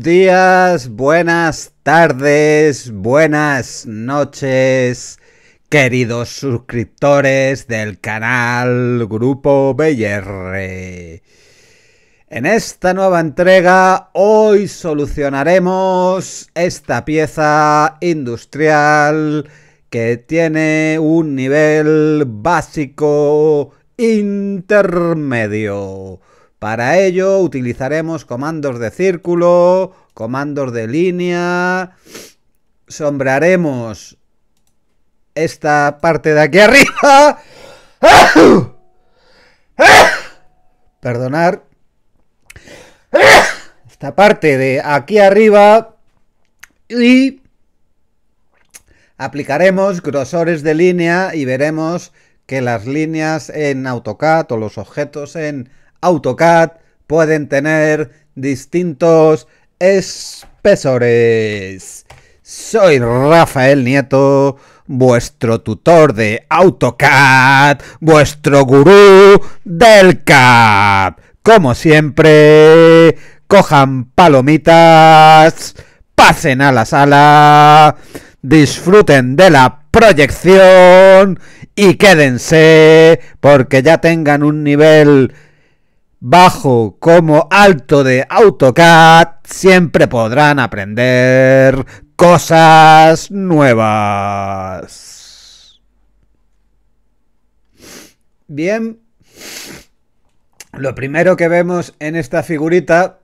Buenos días, buenas tardes, buenas noches, queridos suscriptores del canal Grupo BR. En esta nueva entrega hoy solucionaremos esta pieza industrial que tiene un nivel básico intermedio. Para ello utilizaremos comandos de círculo, comandos de línea, sombraremos esta parte de aquí arriba. Perdonar. Esta parte de aquí arriba y aplicaremos grosores de línea y veremos que las líneas en AutoCAD o los objetos en AutoCAD pueden tener distintos espesores. Soy Rafael Nieto, vuestro tutor de AutoCAD, vuestro gurú del CAD. Como siempre, cojan palomitas, pasen a la sala, disfruten de la proyección y quédense porque ya tengan un nivel bajo como alto de AutoCAD, siempre podrán aprender cosas nuevas. Bien, lo primero que vemos en esta figurita,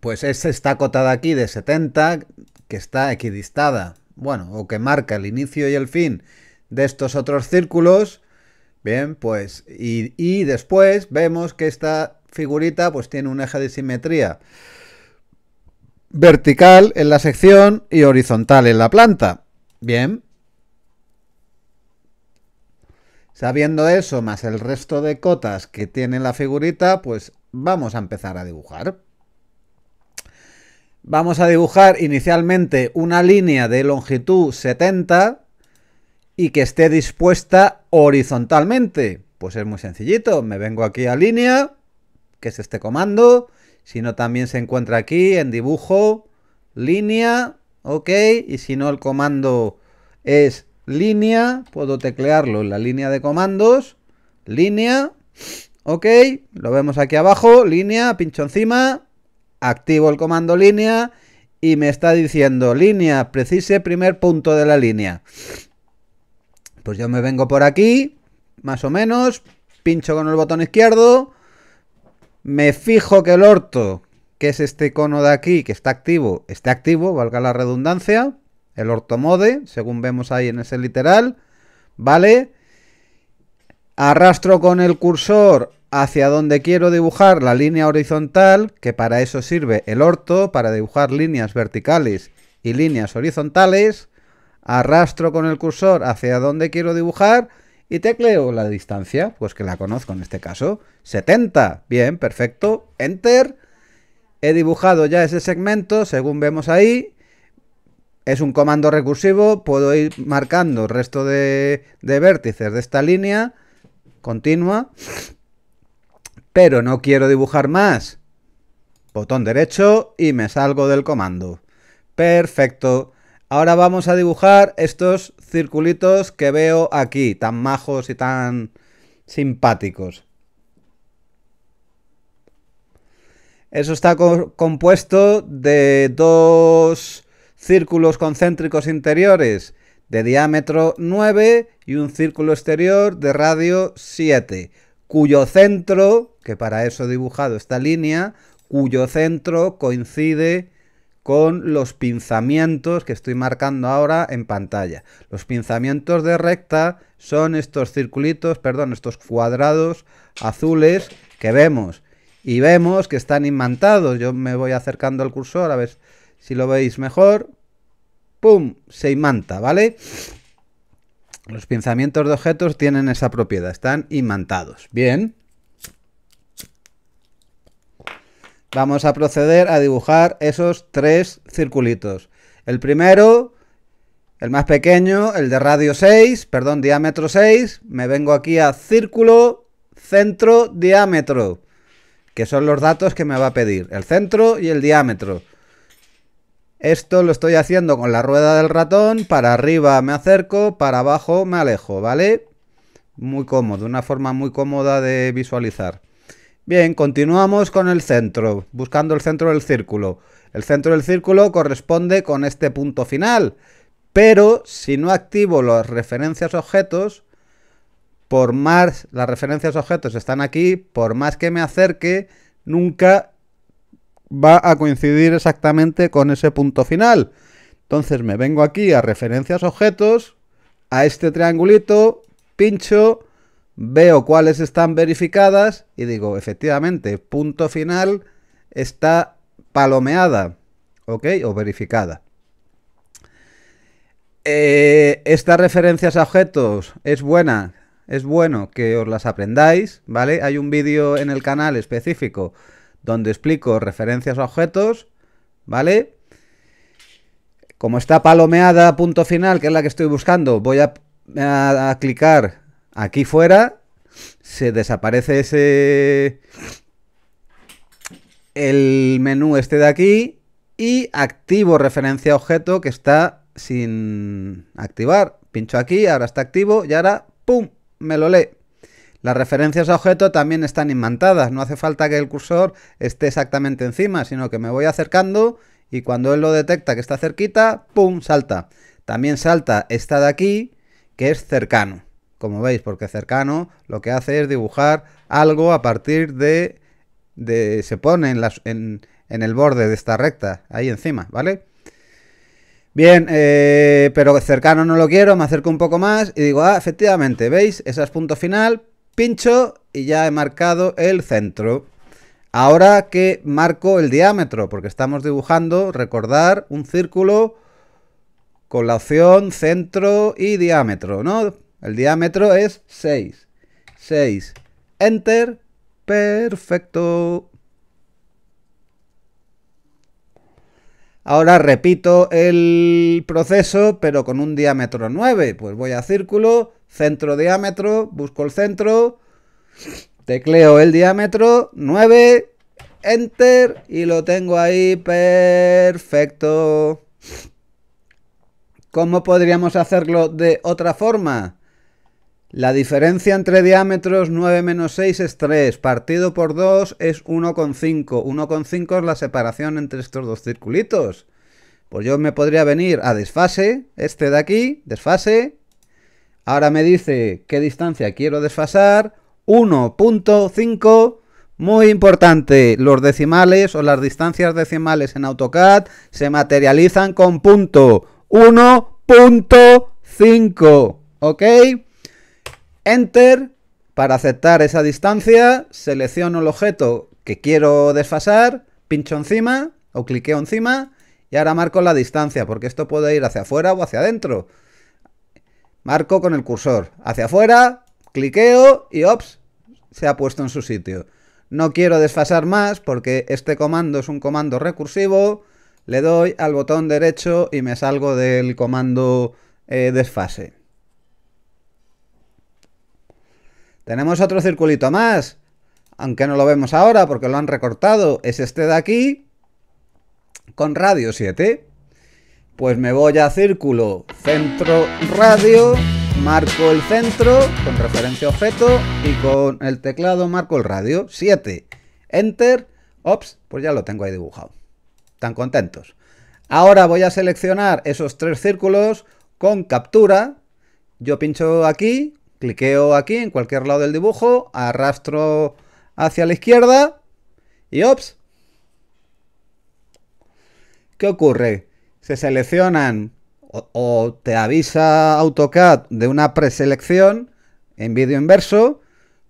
pues es esta cotada aquí de 70, que está equidistada, bueno, o que marca el inicio y el fin de estos otros círculos, Bien, pues, y, después vemos que esta figurita pues tiene un eje de simetría vertical en la sección y horizontal en la planta. Bien. Sabiendo eso, más el resto de cotas que tiene la figurita, pues vamos a empezar a dibujar. Vamos a dibujar inicialmente una línea de longitud 70 y que esté dispuesta horizontalmente? Pues es muy sencillito, me vengo aquí a línea, que es este comando, si no también se encuentra aquí en dibujo, línea, ok, y si no el comando es línea, puedo teclearlo en la línea de comandos, línea, ok, lo vemos aquí abajo, línea, pincho encima, activo el comando línea y me está diciendo línea, precise primer punto de la línea. Pues yo me vengo por aquí, más o menos, pincho con el botón izquierdo, me fijo que el orto, que es este icono de aquí, que está activo, esté activo, valga la redundancia, el ortomode, según vemos ahí en ese literal, ¿vale? Arrastro con el cursor hacia donde quiero dibujar la línea horizontal, que para eso sirve el orto, para dibujar líneas verticales y líneas horizontales, arrastro con el cursor hacia donde quiero dibujar y tecleo la distancia, pues que la conozco en este caso, 70, bien, perfecto, enter, he dibujado ya ese segmento, según vemos ahí, es un comando recursivo, puedo ir marcando el resto de, de vértices de esta línea continua, pero no quiero dibujar más, botón derecho y me salgo del comando, perfecto, Ahora vamos a dibujar estos circulitos que veo aquí, tan majos y tan simpáticos. Eso está compuesto de dos círculos concéntricos interiores de diámetro 9 y un círculo exterior de radio 7, cuyo centro, que para eso he dibujado esta línea, cuyo centro coincide con los pinzamientos que estoy marcando ahora en pantalla. Los pinzamientos de recta son estos circulitos, perdón, estos cuadrados azules que vemos. Y vemos que están imantados. Yo me voy acercando al cursor a ver si lo veis mejor. ¡Pum! Se imanta, ¿vale? Los pinzamientos de objetos tienen esa propiedad, están imantados. Bien, Vamos a proceder a dibujar esos tres circulitos. El primero, el más pequeño, el de radio 6, perdón, diámetro 6. Me vengo aquí a círculo, centro, diámetro, que son los datos que me va a pedir, el centro y el diámetro. Esto lo estoy haciendo con la rueda del ratón, para arriba me acerco, para abajo me alejo, ¿vale? Muy cómodo, una forma muy cómoda de visualizar. Bien, continuamos con el centro, buscando el centro del círculo. El centro del círculo corresponde con este punto final, pero si no activo las referencias objetos, por más las referencias objetos están aquí, por más que me acerque, nunca va a coincidir exactamente con ese punto final. Entonces me vengo aquí a referencias objetos, a este triangulito, pincho veo cuáles están verificadas y digo, efectivamente, punto final está palomeada, ¿ok? O verificada. Eh, estas referencias a objetos es buena, es bueno que os las aprendáis, ¿vale? Hay un vídeo en el canal específico donde explico referencias a objetos, ¿vale? Como está palomeada punto final, que es la que estoy buscando, voy a clicar Aquí fuera se desaparece ese... El menú este de aquí y activo referencia objeto que está sin activar. Pincho aquí, ahora está activo y ahora ¡pum! me lo lee. Las referencias a objeto también están imantadas, no hace falta que el cursor esté exactamente encima, sino que me voy acercando y cuando él lo detecta que está cerquita, ¡pum! salta. También salta esta de aquí, que es cercano como veis, porque cercano lo que hace es dibujar algo a partir de... de se pone en, en, el borde de esta recta, ahí encima, ¿vale? Bien, eh, pero cercano no lo quiero, me acerco un poco más y digo, ah, efectivamente, ¿veis? Ese es punto final, pincho y ya he marcado el centro. Ahora que marco el diámetro, porque estamos dibujando, recordar, un círculo con la opción centro y diámetro, ¿no? El diámetro es 6. 6. Enter. Perfecto. Ahora repito el proceso, pero con un diámetro 9. Pues voy a círculo, centro diámetro, busco el centro, tecleo el diámetro, 9, enter, y lo tengo ahí perfecto. ¿Cómo podríamos hacerlo de otra forma? La diferencia entre diámetros 9 menos 6 es 3, partido por 2 es 1,5. 1,5 es la separación entre estos dos circulitos. Pues yo me podría venir a desfase, este de aquí, desfase. Ahora me dice qué distancia quiero desfasar. 1.5. Muy importante, los decimales o las distancias decimales en AutoCAD se materializan con punto 1.5. ¿Ok? Enter. Para aceptar esa distancia, selecciono el objeto que quiero desfasar, pincho encima o cliqueo encima y ahora marco la distancia, porque esto puede ir hacia afuera o hacia adentro. Marco con el cursor. Hacia afuera, cliqueo y ops, se ha puesto en su sitio. No quiero desfasar más porque este comando es un comando recursivo. Le doy al botón derecho y me salgo del comando eh, desfase. Tenemos otro circulito más. Aunque no lo vemos ahora porque lo han recortado. Es este de aquí. Con radio 7. Pues me voy a círculo, centro, radio. Marco el centro con referencia objeto y con el teclado marco el radio. 7. Enter. Ops, pues ya lo tengo ahí dibujado. Tan contentos. Ahora voy a seleccionar esos tres círculos con captura. Yo pincho aquí, Cliqueo aquí en cualquier lado del dibujo, arrastro hacia la izquierda y ¡ops! ¿Qué ocurre? Se seleccionan o, te avisa AutoCAD de una preselección en vídeo inverso.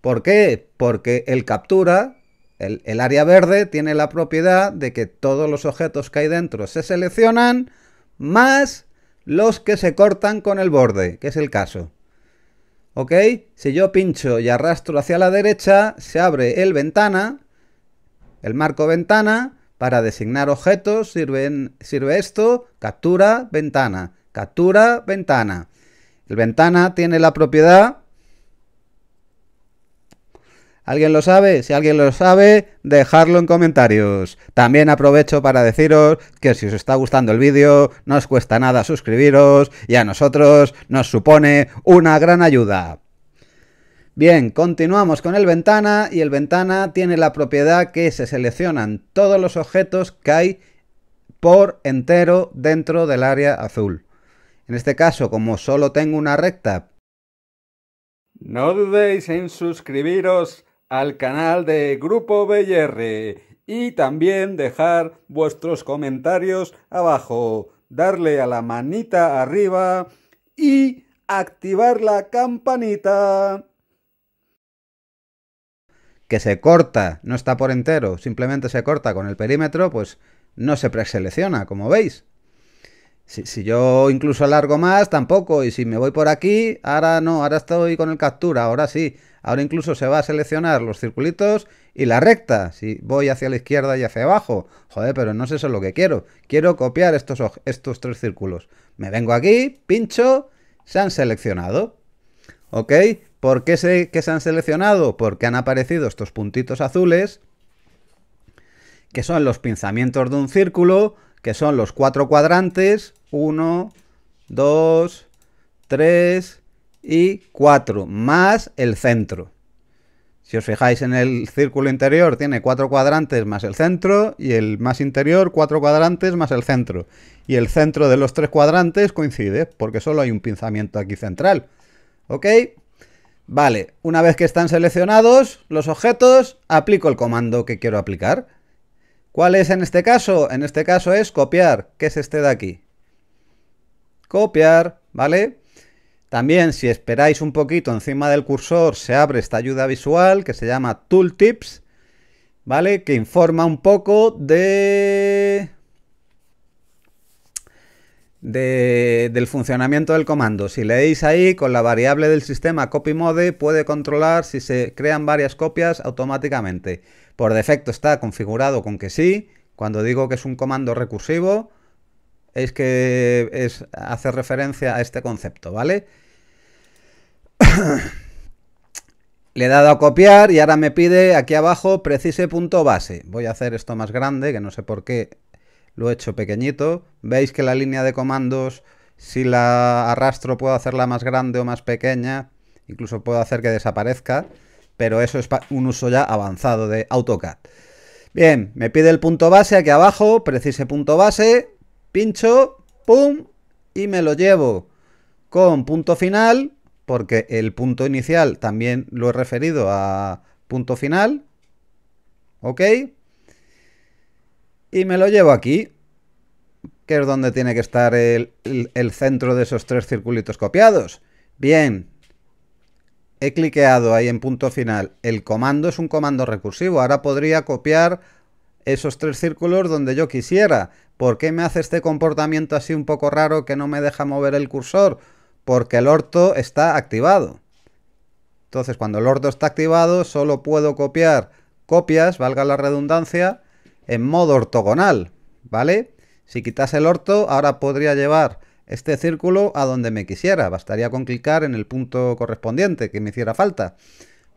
¿Por qué? Porque el captura, el área verde, tiene la propiedad de que todos los objetos que hay dentro se seleccionan más los que se cortan con el borde, que es el caso. ¿ok? Si yo pincho y arrastro hacia la derecha, se abre el ventana, el marco ventana, para designar objetos sirve esto, captura, ventana, captura, ventana. El ventana tiene la propiedad ¿Alguien lo sabe? Si alguien lo sabe, dejadlo en comentarios. También aprovecho para deciros que si os está gustando el vídeo, no os cuesta nada suscribiros y a nosotros nos supone una gran ayuda. Bien, continuamos con el ventana y el ventana tiene la propiedad que se seleccionan todos los objetos que hay por entero dentro del área azul. En este caso, como solo tengo una recta... No dudéis en suscribiros al canal de Grupo BR y también dejar vuestros comentarios abajo, darle a la manita arriba y activar la campanita. Que se corta, no está por entero, simplemente se corta con el perímetro, pues no se preselecciona, como veis. Si, yo incluso largo más, tampoco. Y si me voy por aquí, ahora no, ahora estoy con el captura, ahora sí. Ahora incluso se va a seleccionar los circulitos y la recta. Si voy hacia la izquierda y hacia abajo. Joder, pero no es eso lo que quiero. Quiero copiar estos, estos tres círculos. Me vengo aquí, pincho, se han seleccionado. ¿Ok? ¿Por qué sé que se han seleccionado? Porque han aparecido estos puntitos azules, que son los pinzamientos de un círculo, que son los cuatro cuadrantes. Uno, dos, tres, y 4 más el centro. Si os fijáis en el círculo interior, tiene 4 cuadrantes más el centro y el más interior 4 cuadrantes más el centro. Y el centro de los tres cuadrantes coincide, porque solo hay un pinzamiento aquí central. ¿Ok? Vale, una vez que están seleccionados los objetos, aplico el comando que quiero aplicar. ¿Cuál es en este caso? En este caso es copiar, que es este de aquí. Copiar, ¿vale? También si esperáis un poquito encima del cursor se abre esta ayuda visual que se llama Tooltips, ¿vale? Que informa un poco de... del funcionamiento del comando. Si leéis ahí, con la variable del sistema copyMode puede controlar si se crean varias copias automáticamente. Por defecto está configurado con que sí. Cuando digo que es un comando recursivo, es que es, hace referencia a este concepto, ¿vale? Le he dado a copiar y ahora me pide aquí abajo precise punto base. Voy a hacer esto más grande, que no sé por qué lo he hecho pequeñito. Veis que la línea de comandos, si la arrastro, puedo hacerla más grande o más pequeña. Incluso puedo hacer que desaparezca. Pero eso es un uso ya avanzado de AutoCAD. Bien, me pide el punto base aquí abajo, precise punto base, pincho, pum, y me lo llevo con punto final porque el punto inicial también lo he referido a punto final. ¿Ok? Y me lo llevo aquí, que es donde tiene que estar el, centro de esos tres circulitos copiados. Bien, he cliqueado ahí en punto final. El comando es un comando recursivo. Ahora podría copiar esos tres círculos donde yo quisiera. ¿Por qué me hace este comportamiento así un poco raro que no me deja mover el cursor? porque el orto está activado. Entonces, cuando el orto está activado, solo puedo copiar copias, valga la redundancia, en modo ortogonal, ¿vale? Si quitase el orto, ahora podría llevar este círculo a donde me quisiera. Bastaría con clicar en el punto correspondiente que me hiciera falta,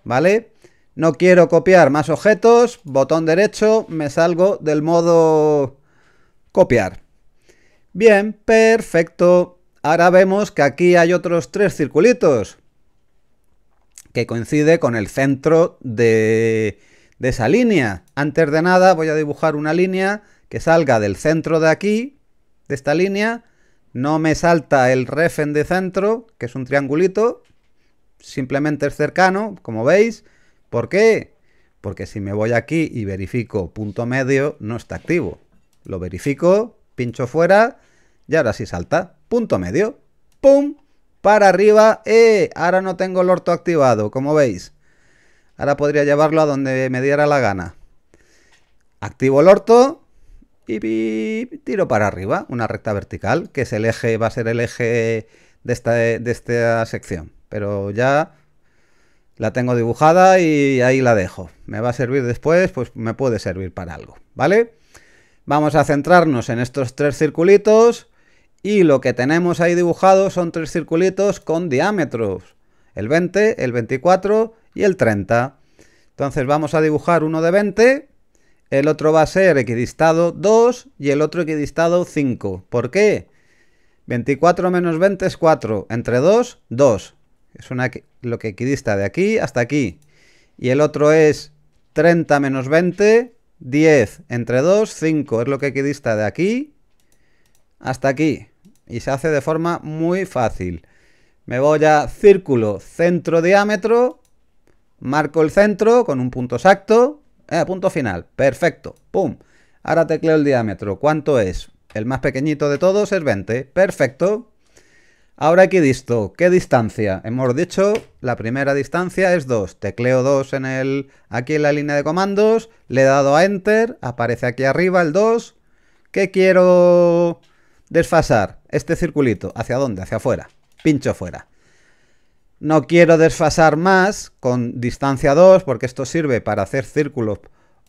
¿vale? No quiero copiar más objetos, botón derecho, me salgo del modo copiar. Bien, perfecto. Ahora vemos que aquí hay otros tres circulitos que coincide con el centro de, esa línea. Antes de nada voy a dibujar una línea que salga del centro de aquí, de esta línea. No me salta el refén de centro, que es un triangulito. Simplemente es cercano, como veis. ¿Por qué? Porque si me voy aquí y verifico punto medio, no está activo. Lo verifico, pincho fuera y ahora sí salta. Punto medio. ¡Pum! Para arriba. ¡Eh! Ahora no tengo el orto activado, como veis. Ahora podría llevarlo a donde me diera la gana. Activo el orto. Y tiro para arriba. Una recta vertical. Que es el eje. Va a ser el eje de esta, de esta sección. Pero ya la tengo dibujada y ahí la dejo. Me va a servir después, pues me puede servir para algo, ¿vale? Vamos a centrarnos en estos tres circulitos. Y lo que tenemos ahí dibujado son tres circulitos con diámetros. El 20, el 24 y el 30. Entonces vamos a dibujar uno de 20, el otro va a ser equidistado 2 y el otro equidistado 5. ¿Por qué? 24 menos 20 es 4, entre 2, 2. Es lo que equidista de aquí hasta aquí. Y el otro es 30 menos 20, 10, entre 2, 5. Es lo que equidista de aquí hasta aquí y se hace de forma muy fácil. Me voy a círculo, centro, diámetro, marco el centro con un punto exacto, eh, punto final, perfecto, pum. Ahora tecleo el diámetro, ¿cuánto es? El más pequeñito de todos es 20, perfecto. Ahora aquí listo, ¿qué distancia? Hemos dicho, la primera distancia es 2, tecleo 2 en el, aquí en la línea de comandos, le he dado a Enter, aparece aquí arriba el 2, ¿qué quiero Desfasar este circulito. ¿Hacia dónde? Hacia afuera. Pincho fuera. No quiero desfasar más con distancia 2 porque esto sirve para hacer círculos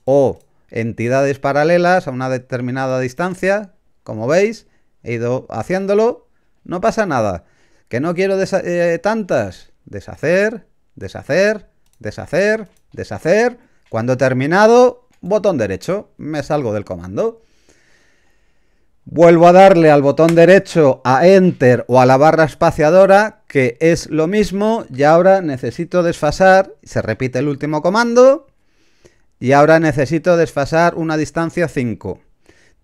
o entidades paralelas a una determinada distancia. Como veis, he ido haciéndolo. No pasa nada. Que no quiero eh, tantas. Deshacer, deshacer, deshacer, deshacer. Cuando he terminado, botón derecho. Me salgo del comando. Vuelvo a darle al botón derecho a Enter o a la barra espaciadora, que es lo mismo, y ahora necesito desfasar, se repite el último comando, y ahora necesito desfasar una distancia 5.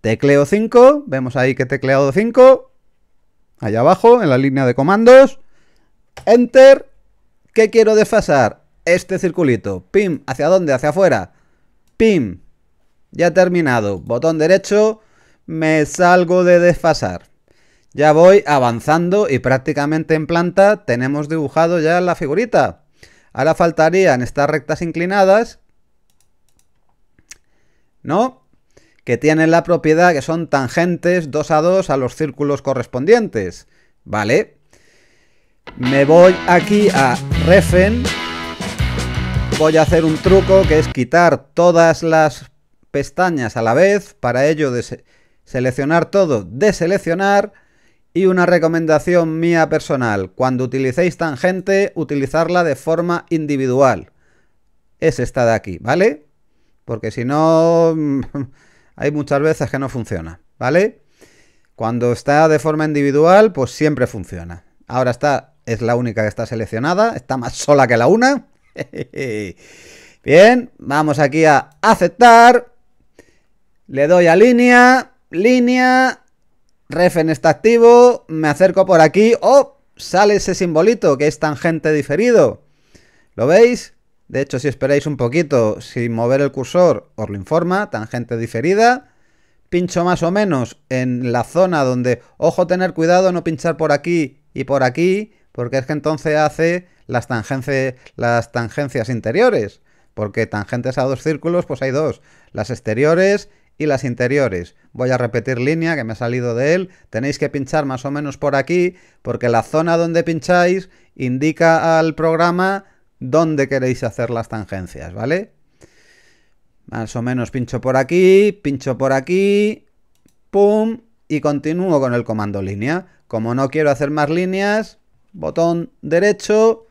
Tecleo 5, vemos ahí que he tecleado 5, allá abajo, en la línea de comandos, Enter, ¿qué quiero desfasar? Este circulito, pim, ¿hacia dónde? Hacia afuera, pim, ya terminado, botón derecho, me salgo de desfasar. Ya voy avanzando y prácticamente en planta tenemos dibujado ya la figurita. Ahora faltarían estas rectas inclinadas, ¿no? Que tienen la propiedad que son tangentes 2 a 2 a los círculos correspondientes, ¿vale? Me voy aquí a Refen, voy a hacer un truco que es quitar todas las pestañas a la vez, para ello seleccionar todo, deseleccionar y una recomendación mía personal, cuando utilicéis tangente, utilizarla de forma individual. Es esta de aquí, ¿vale? Porque si no, hay muchas veces que no funciona, ¿vale? Cuando está de forma individual, pues siempre funciona. Ahora está, es la única que está seleccionada, está más sola que la una. Bien, vamos aquí a aceptar. Le doy a línea línea, en está activo, me acerco por aquí, ¡oh! Sale ese simbolito que es tangente diferido. ¿Lo veis? De hecho, si esperáis un poquito, sin mover el cursor, os lo informa, tangente diferida. Pincho más o menos en la zona donde, ojo, tener cuidado, no pinchar por aquí y por aquí, porque es que entonces hace las, las tangencias interiores. Porque tangentes a dos círculos, pues hay dos. Las exteriores y las interiores. Voy a repetir línea que me ha salido de él. Tenéis que pinchar más o menos por aquí porque la zona donde pincháis indica al programa dónde queréis hacer las tangencias, ¿vale? Más o menos pincho por aquí, pincho por aquí, pum, y continúo con el comando línea. Como no quiero hacer más líneas, botón derecho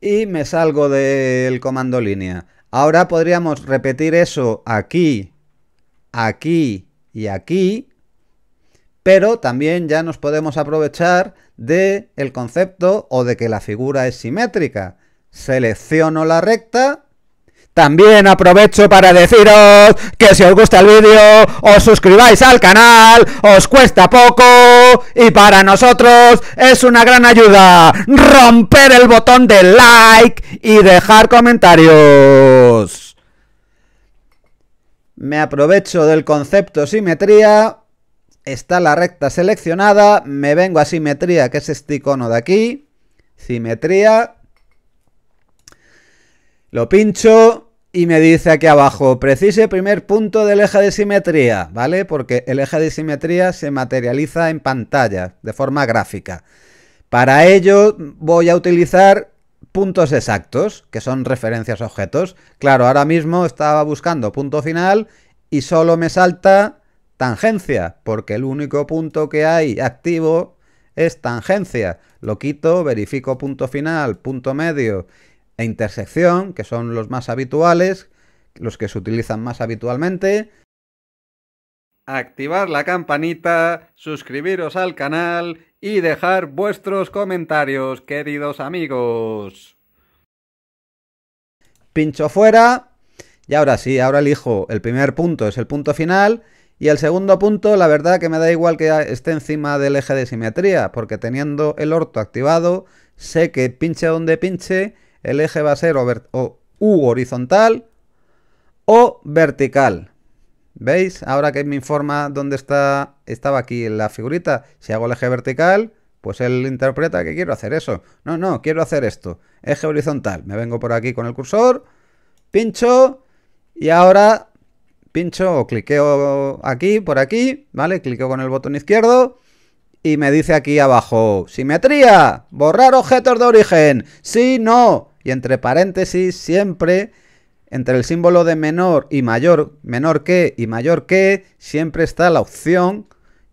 y me salgo del comando línea. Ahora podríamos repetir eso aquí aquí y aquí, pero también ya nos podemos aprovechar de concepto o de que la figura es simétrica. Selecciono la recta también aprovecho para deciros que si os gusta el vídeo, os suscribáis al canal, os cuesta poco y para nosotros es una gran ayuda romper el botón de like y dejar comentarios. Me aprovecho del concepto simetría. Está la recta seleccionada. Me vengo a simetría, que es este icono de aquí. Simetría. Lo pincho y me dice aquí abajo, precise primer punto del eje de simetría, ¿vale? Porque el eje de simetría se materializa en pantalla de forma gráfica. Para ello voy a utilizar puntos exactos, que son referencias a objetos. Claro, ahora mismo estaba buscando punto final y solo me salta tangencia, porque el único punto que hay activo es tangencia. Lo quito, verifico punto final, punto medio e intersección, que son los más habituales, los que se utilizan más habitualmente activar la campanita, suscribiros al canal y dejar vuestros comentarios, queridos amigos. Pincho fuera. Y ahora sí, ahora elijo el primer punto, es el punto final. Y el segundo punto, la verdad que me da igual que esté encima del eje de simetría, porque teniendo el orto activado, sé que pinche donde pinche, el eje va a ser U horizontal o vertical. ¿Veis? Ahora que me informa dónde está, estaba aquí la figurita, si hago el eje vertical, pues él interpreta que quiero hacer eso. No, no, quiero hacer esto. Eje horizontal. Me vengo por aquí con el cursor, pincho y ahora pincho o cliqueo aquí, por aquí, ¿vale? Cliqueo con el botón izquierdo y me dice aquí abajo, simetría, borrar objetos de origen, sí, no. Y entre paréntesis siempre entre el símbolo de menor y mayor, menor que y mayor que, siempre está la opción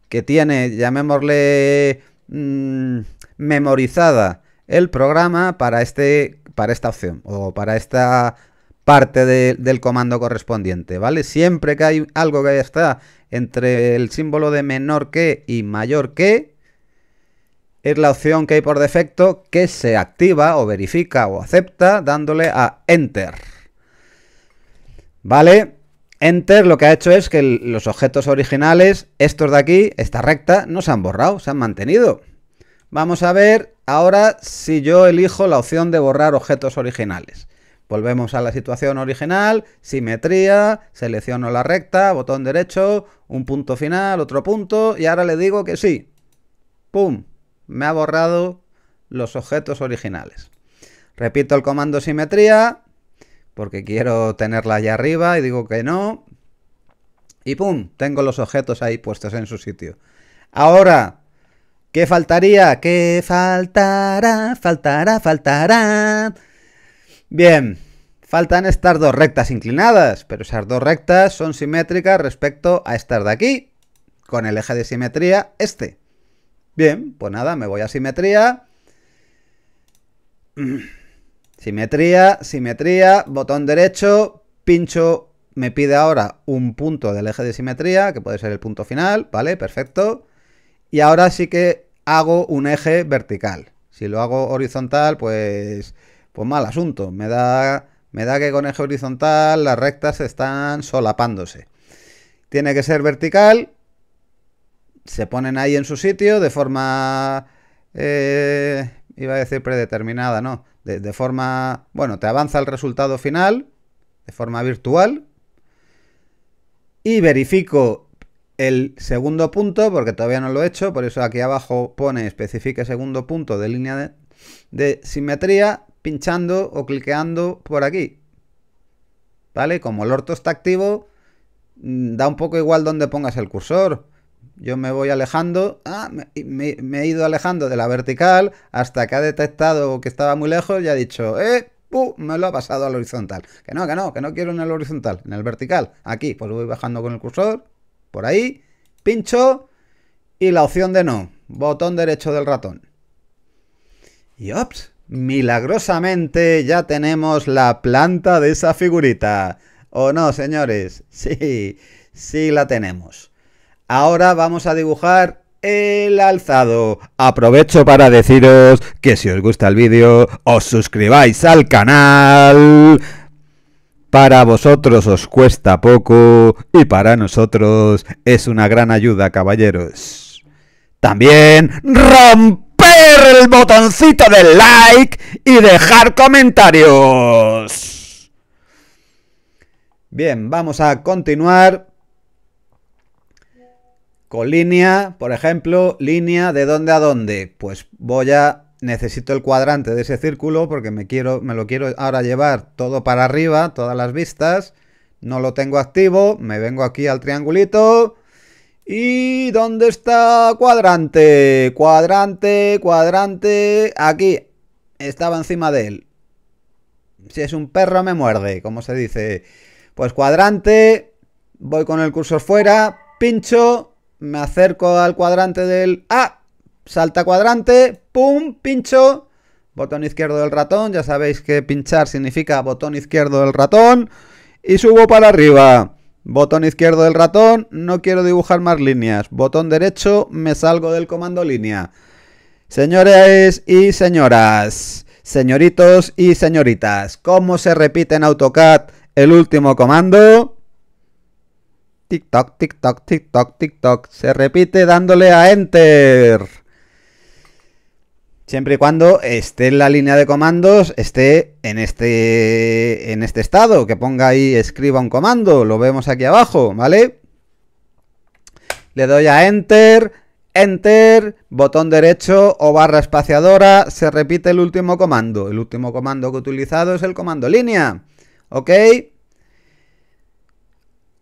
que tiene, llamémosle, mm, memorizada el programa para, este, para esta opción o para esta parte del comando correspondiente, ¿vale? Siempre que hay algo que está entre el símbolo de menor que y mayor que, es la opción que hay por defecto que se activa o verifica o acepta dándole a Enter. ¿Vale? Enter lo que ha hecho es que los objetos originales, estos de aquí, esta recta, no se han borrado, se han mantenido. Vamos a ver ahora si yo elijo la opción de borrar objetos originales. Volvemos a la situación original, simetría, selecciono la recta, botón derecho, un punto final, otro punto, y ahora le digo que sí. ¡Pum! Me ha borrado los objetos originales. Repito el comando simetría, porque quiero tenerla allá arriba y digo que no. Y pum, tengo los objetos ahí puestos en su sitio. Ahora, ¿qué faltaría? ¿Qué faltará? Faltará, faltará. Bien, faltan estas dos rectas inclinadas, pero esas dos rectas son simétricas respecto a estas de aquí, con el eje de simetría este. Bien, pues nada, me voy a simetría. Simetría, simetría, botón derecho, pincho, me pide ahora un punto del eje de simetría, que puede ser el punto final, ¿vale? Perfecto. Y ahora sí que hago un eje vertical. Si lo hago horizontal, pues, pues mal asunto. Me da, me da que con eje horizontal las rectas están solapándose. Tiene que ser vertical. Se ponen ahí en su sitio de forma... Eh, iba a decir predeterminada, ¿no? de, forma, bueno, te avanza el resultado final de forma virtual y verifico el segundo punto, porque todavía no lo he hecho, por eso aquí abajo pone especifique segundo punto de línea de, de, simetría, pinchando o cliqueando por aquí. ¿Vale? Como el orto está activo, mm, da un poco igual donde pongas el cursor. Yo me voy alejando, ah, me, he ido alejando de la vertical hasta que ha detectado que estaba muy lejos y ha dicho, ¡eh! Uh, me lo ha pasado al horizontal. Que no, que no, que no quiero en el horizontal, en el vertical. Aquí, pues voy bajando con el cursor, por ahí, pincho y la opción de no, botón derecho del ratón. Y ops, milagrosamente ya tenemos la planta de esa figurita. ¿O no, señores? Sí, sí la tenemos. Ahora vamos a dibujar el alzado. Aprovecho para deciros que si os gusta el vídeo, os suscribáis al canal. Para vosotros os cuesta poco y para nosotros es una gran ayuda, caballeros. También romper el botoncito del like y dejar comentarios. Bien, vamos a continuar con línea, por ejemplo, línea de dónde a dónde. Pues voy a necesito el cuadrante de ese círculo porque me quiero me lo quiero ahora llevar todo para arriba, todas las vistas. No lo tengo activo, me vengo aquí al triangulito. ¿Y dónde está cuadrante? Cuadrante, cuadrante, aquí. Estaba encima de él. Si es un perro me muerde, como se dice. Pues cuadrante, voy con el cursor fuera, pincho me acerco al cuadrante del ¡Ah! salta cuadrante, pum, pincho, botón izquierdo del ratón, ya sabéis que pinchar significa botón izquierdo del ratón, y subo para arriba. Botón izquierdo del ratón, no quiero dibujar más líneas. Botón derecho, me salgo del comando línea. Señores y señoras, señoritos y señoritas, ¿cómo se repite en AutoCAD el último comando? Tic-toc, tic-toc, tic-toc, tic Se repite dándole a Enter. Siempre y cuando esté en la línea de comandos, esté en este, en este estado, que ponga ahí, escriba un comando, lo vemos aquí abajo, ¿vale? Le doy a Enter, Enter, botón derecho o barra espaciadora, se repite el último comando. El último comando que he utilizado es el comando línea, ¿ok?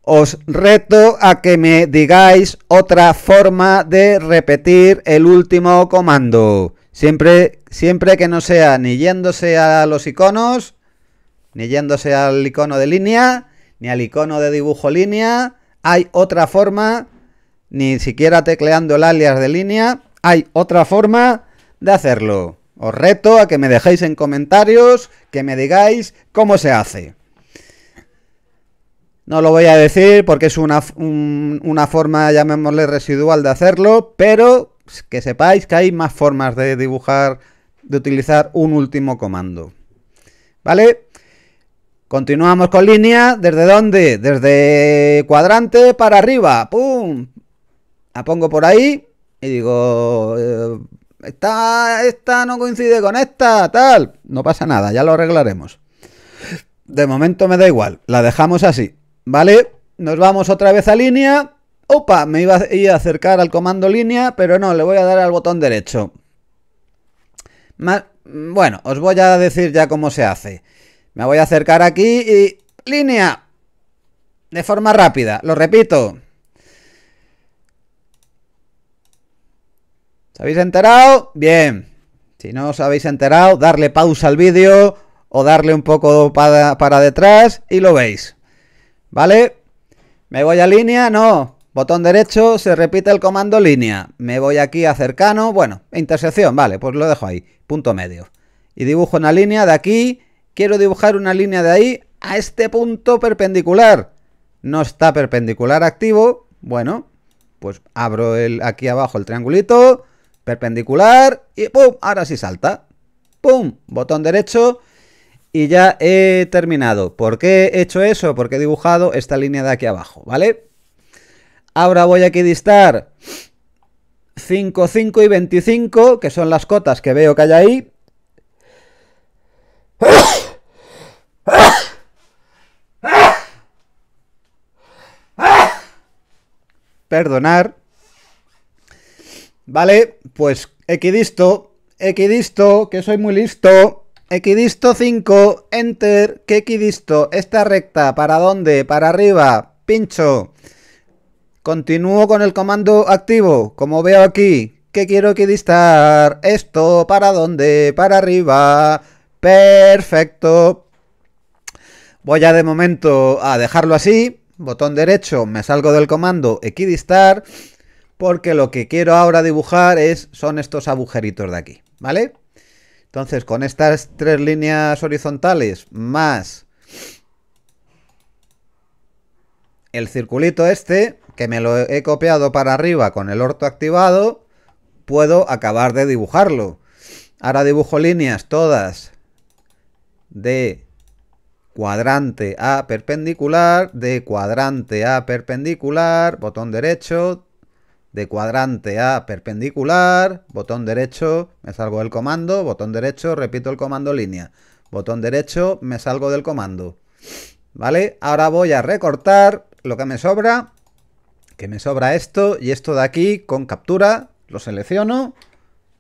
Os reto a que me digáis otra forma de repetir el último comando. Siempre, siempre que no sea ni yéndose a los iconos, ni yéndose al icono de línea, ni al icono de dibujo línea, hay otra forma, ni siquiera tecleando el alias de línea, hay otra forma de hacerlo. Os reto a que me dejéis en comentarios, que me digáis cómo se hace. No lo voy a decir porque es una, forma, llamémosle residual, de hacerlo, pero que sepáis que hay más formas de dibujar, de utilizar un último comando. ¿Vale? Continuamos con línea. ¿Desde dónde? Desde cuadrante para arriba. ¡Pum! La pongo por ahí y digo... Eh, está esta no coincide con esta, tal. No pasa nada, ya lo arreglaremos. De momento me da igual, la dejamos así. Vale, nos vamos otra vez a línea. Opa, me iba a, a acercar al comando línea, pero no, le voy a dar al botón derecho. bueno, os voy a decir ya cómo se hace. Me voy a acercar aquí y... ¡Línea! De forma rápida, lo repito. ¿Os habéis enterado? Bien. Si no os habéis enterado, darle pausa al vídeo o darle un poco para, para detrás y lo veis. ¿Vale? Me voy a línea, no. Botón derecho, se repite el comando línea. Me voy aquí a cercano, bueno, intersección, vale, pues lo dejo ahí, punto medio. Y dibujo una línea de aquí, quiero dibujar una línea de ahí a este punto perpendicular. No está perpendicular activo, bueno, pues abro el, aquí abajo el triangulito, perpendicular y ¡pum! Ahora sí salta. ¡Pum! Botón derecho, y ya he terminado. ¿Por qué he hecho eso? Porque he dibujado esta línea de aquí abajo, ¿vale? Ahora voy a equidistar 5, 5 y 25, que son las cotas que veo que hay ahí. Perdonar. Vale, pues equidisto, equidisto, que soy muy listo. Equidisto 5, Enter, que equidisto, esta recta, ¿para dónde? Para arriba, pincho. Continúo con el comando activo, como veo aquí, que quiero equidistar, esto, ¿para dónde? Para arriba, perfecto. Voy ya de momento a dejarlo así, botón derecho, me salgo del comando equidistar, porque lo que quiero ahora dibujar es, son estos agujeritos de aquí, ¿vale? Entonces, con estas tres líneas horizontales más el circulito este, que me lo he copiado para arriba con el orto activado, puedo acabar de dibujarlo. Ahora dibujo líneas todas de cuadrante a perpendicular, de cuadrante a perpendicular, botón derecho, de cuadrante a perpendicular, botón derecho, me salgo del comando, botón derecho, repito el comando línea, botón derecho, me salgo del comando. ¿Vale? Ahora voy a recortar lo que me sobra, que me sobra esto y esto de aquí con captura, lo selecciono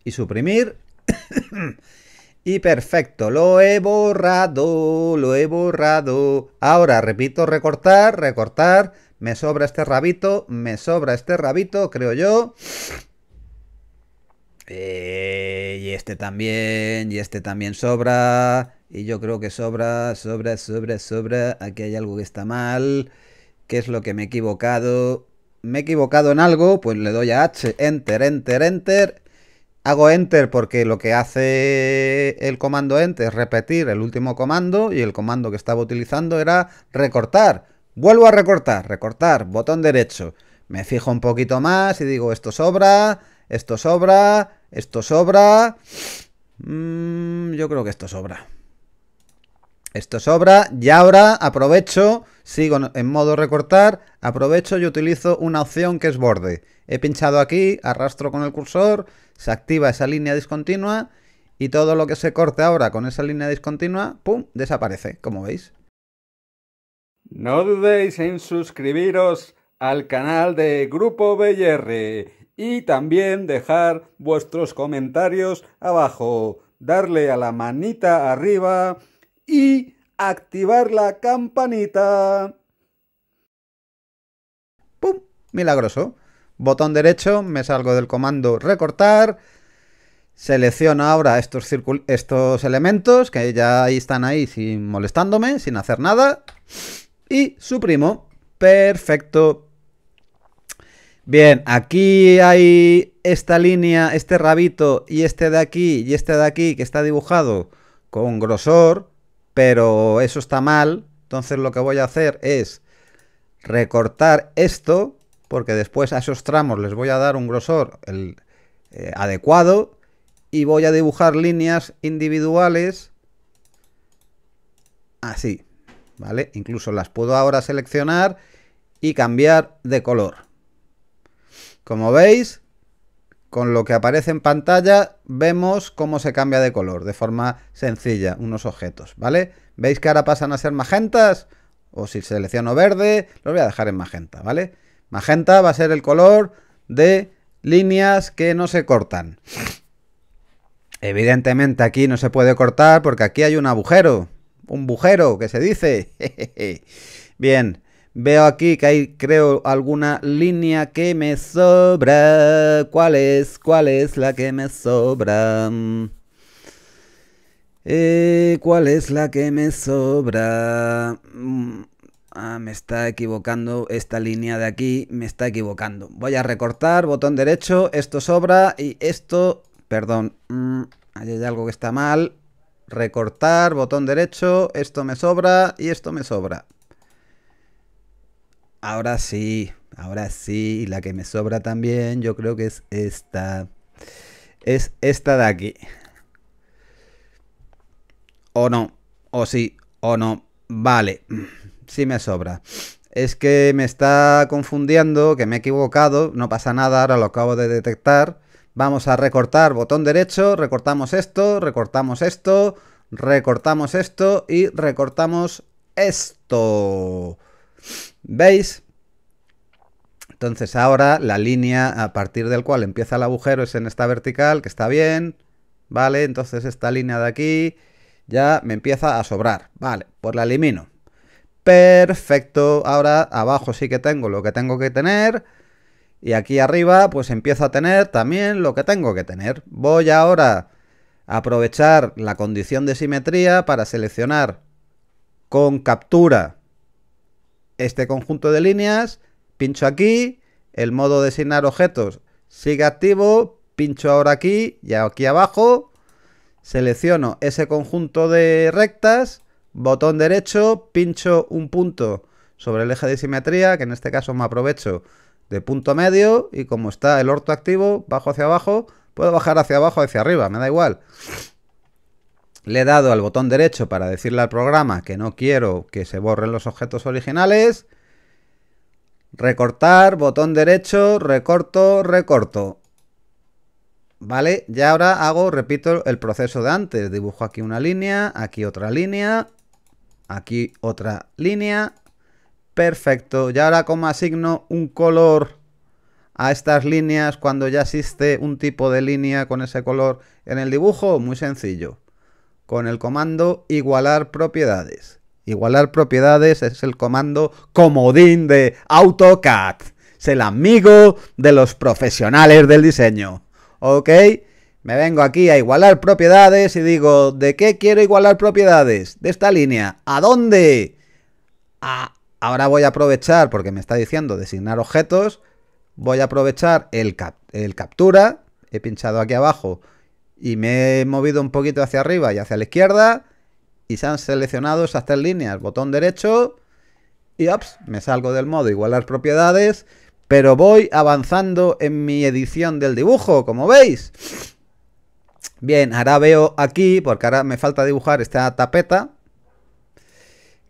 y suprimir. y perfecto, lo he borrado, lo he borrado. Ahora repito recortar, recortar me sobra este rabito, me sobra este rabito, creo yo. Eh, y este también, y este también sobra. Y yo creo que sobra, sobra, sobra, sobra. Aquí hay algo que está mal. ¿Qué es lo que me he equivocado? Me he equivocado en algo, pues le doy a H, Enter, Enter, Enter. Hago Enter porque lo que hace el comando Enter es repetir el último comando y el comando que estaba utilizando era recortar. Vuelvo a recortar, recortar, botón derecho. Me fijo un poquito más y digo, esto sobra, esto sobra, esto sobra. Mm, yo creo que esto sobra. Esto sobra y ahora aprovecho, sigo en modo recortar, aprovecho y utilizo una opción que es borde. He pinchado aquí, arrastro con el cursor, se activa esa línea discontinua y todo lo que se corte ahora con esa línea discontinua, ¡pum!, desaparece, como veis. No dudéis en suscribiros al canal de Grupo BR y también dejar vuestros comentarios abajo, darle a la manita arriba y activar la campanita. ¡Pum! Milagroso. Botón derecho, me salgo del comando recortar, selecciono ahora estos, estos elementos que ya están ahí sin molestándome, sin hacer nada y suprimo. Perfecto. Bien, aquí hay esta línea, este rabito y este de aquí y este de aquí que está dibujado con grosor, pero eso está mal. Entonces lo que voy a hacer es recortar esto, porque después a esos tramos les voy a dar un grosor eh, adecuado y voy a dibujar líneas individuales así. ¿vale? Incluso las puedo ahora seleccionar y cambiar de color. Como veis, con lo que aparece en pantalla vemos cómo se cambia de color de forma sencilla unos objetos, ¿vale? ¿Veis que ahora pasan a ser magentas? O si selecciono verde, los voy a dejar en magenta, ¿vale? Magenta va a ser el color de líneas que no se cortan. Evidentemente aquí no se puede cortar porque aquí hay un agujero, un bujero, que se dice. Bien, veo aquí que hay, creo, alguna línea que me sobra. ¿Cuál es? ¿Cuál es la que me sobra? Eh, ¿Cuál es la que me sobra? Mm, ah, me está equivocando esta línea de aquí, me está equivocando. Voy a recortar, botón derecho, esto sobra y esto... Perdón, mm, hay algo que está mal recortar, botón derecho, esto me sobra y esto me sobra. Ahora sí, ahora sí, la que me sobra también yo creo que es esta. Es esta de aquí. O no, o sí, o no. Vale, sí me sobra. Es que me está confundiendo, que me he equivocado, no pasa nada, ahora lo acabo de detectar. Vamos a recortar, botón derecho, recortamos esto, recortamos esto, recortamos esto y recortamos esto. ¿Veis? Entonces ahora la línea a partir del cual empieza el agujero es en esta vertical, que está bien, ¿vale? Entonces esta línea de aquí ya me empieza a sobrar, ¿vale? Pues la elimino. Perfecto, ahora abajo sí que tengo lo que tengo que tener y aquí arriba pues empiezo a tener también lo que tengo que tener. Voy ahora a aprovechar la condición de simetría para seleccionar con captura este conjunto de líneas, pincho aquí, el modo de asignar objetos sigue activo, pincho ahora aquí y aquí abajo, selecciono ese conjunto de rectas, botón derecho, pincho un punto sobre el eje de simetría, que en este caso me aprovecho de punto medio y como está el orto activo, bajo hacia abajo, puedo bajar hacia abajo hacia arriba, me da igual. Le he dado al botón derecho para decirle al programa que no quiero que se borren los objetos originales. Recortar, botón derecho, recorto, recorto. ¿Vale? Ya ahora hago, repito, el proceso de antes. Dibujo aquí una línea, aquí otra línea, aquí otra línea, Perfecto. Y ahora como asigno un color a estas líneas cuando ya existe un tipo de línea con ese color en el dibujo? Muy sencillo. Con el comando igualar propiedades. Igualar propiedades es el comando comodín de AutoCAD. Es el amigo de los profesionales del diseño. ¿Ok? Me vengo aquí a igualar propiedades y digo, ¿de qué quiero igualar propiedades? De esta línea. ¿A dónde? A Ahora voy a aprovechar, porque me está diciendo designar objetos, voy a aprovechar el, captura, he pinchado aquí abajo y me he movido un poquito hacia arriba y hacia la izquierda y se han seleccionado esas tres líneas, botón derecho y me salgo del modo igual las propiedades, pero voy avanzando en mi edición del dibujo, como veis. Bien, ahora veo aquí, porque ahora me falta dibujar esta tapeta,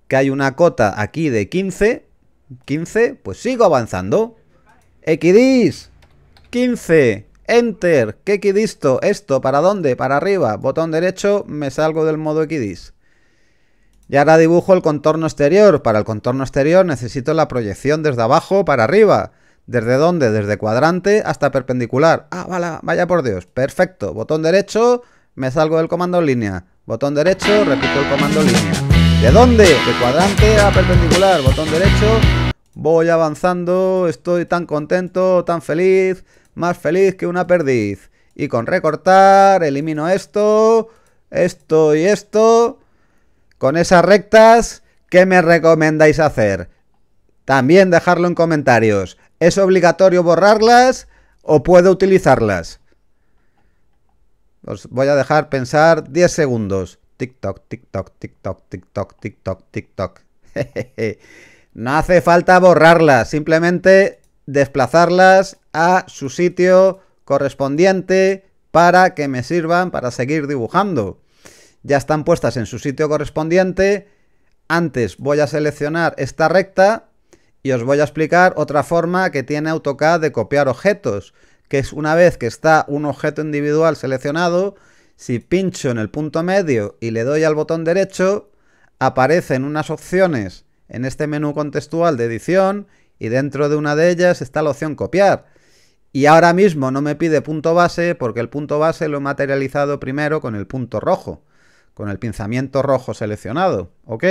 que hay una cota aquí de 15, 15, pues sigo avanzando. XDIS, 15, enter, ¿qué equidisto? Esto, ¿para dónde? Para arriba, botón derecho, me salgo del modo XDIS. Y ahora dibujo el contorno exterior. Para el contorno exterior necesito la proyección desde abajo para arriba. ¿Desde dónde? Desde cuadrante hasta perpendicular. Ah, vaya por Dios. Perfecto. Botón derecho, me salgo del comando línea. Botón derecho, repito el comando línea. ¿De dónde? De cuadrante a perpendicular, botón derecho. Voy avanzando, estoy tan contento, tan feliz, más feliz que una perdiz. Y con recortar, elimino esto, esto y esto. Con esas rectas, ¿qué me recomendáis hacer? También dejarlo en comentarios. ¿Es obligatorio borrarlas o puedo utilizarlas? Os voy a dejar pensar 10 segundos. TikTok, TikTok, TikTok, TikTok, TikTok, TikTok. no hace falta borrarlas, simplemente desplazarlas a su sitio correspondiente para que me sirvan para seguir dibujando. Ya están puestas en su sitio correspondiente. Antes voy a seleccionar esta recta y os voy a explicar otra forma que tiene AutoCAD de copiar objetos, que es una vez que está un objeto individual seleccionado, si pincho en el punto medio y le doy al botón derecho, aparecen unas opciones en este menú contextual de edición y dentro de una de ellas está la opción copiar. Y ahora mismo no me pide punto base porque el punto base lo he materializado primero con el punto rojo, con el pinzamiento rojo seleccionado, ¿ok?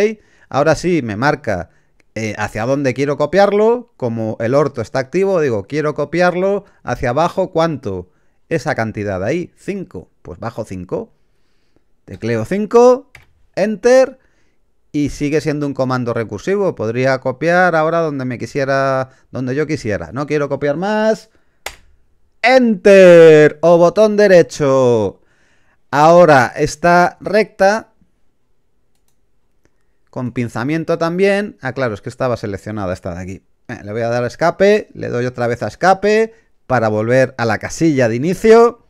Ahora sí me marca eh, hacia dónde quiero copiarlo, como el orto está activo, digo quiero copiarlo hacia abajo cuánto, esa cantidad ahí, 5, pues bajo 5. Tecleo 5, enter, y sigue siendo un comando recursivo. Podría copiar ahora donde me quisiera, donde yo quisiera. No quiero copiar más. Enter o botón derecho. Ahora está recta con pinzamiento también. Ah, claro, es que estaba seleccionada esta de aquí. le voy a dar escape, le doy otra vez a escape, para volver a la casilla de inicio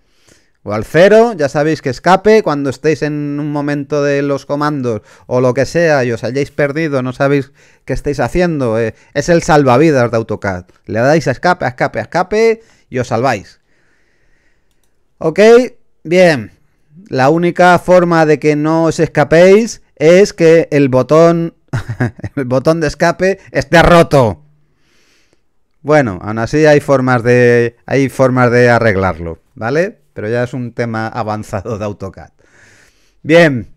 o al cero, ya sabéis que escape cuando estéis en un momento de los comandos o lo que sea y os hayáis perdido, no sabéis qué estáis haciendo, eh, es el salvavidas de AutoCAD. Le dais a escape, a escape, a escape y os salváis. Ok, bien. La única forma de que no os escapéis es que el botón el botón de escape esté roto. Bueno, aún así hay formas de. hay formas de arreglarlo, ¿vale? Pero ya es un tema avanzado de AutoCAD. Bien.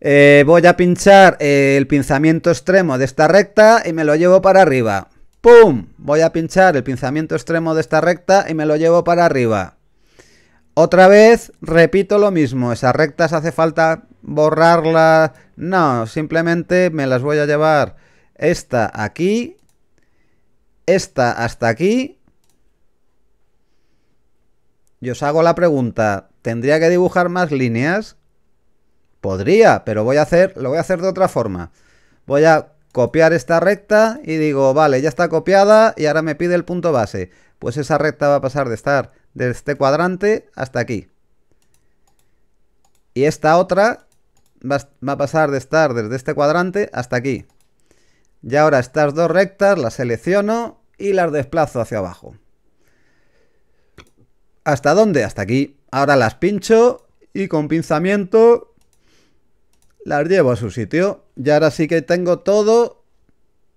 Eh, voy a pinchar el pinzamiento extremo de esta recta y me lo llevo para arriba. ¡Pum! Voy a pinchar el pinzamiento extremo de esta recta y me lo llevo para arriba. Otra vez repito lo mismo, esas rectas hace falta borrarlas. No, simplemente me las voy a llevar esta aquí esta hasta aquí. Yo os hago la pregunta, ¿tendría que dibujar más líneas? Podría, pero voy a hacer, lo voy a hacer de otra forma. Voy a copiar esta recta y digo, vale, ya está copiada y ahora me pide el punto base. Pues esa recta va a pasar de estar de este cuadrante hasta aquí. Y esta otra va a pasar de estar desde este cuadrante hasta aquí. Y ahora estas dos rectas las selecciono y las desplazo hacia abajo. ¿Hasta dónde? Hasta aquí. Ahora las pincho y con pinzamiento las llevo a su sitio. Y ahora sí que tengo todo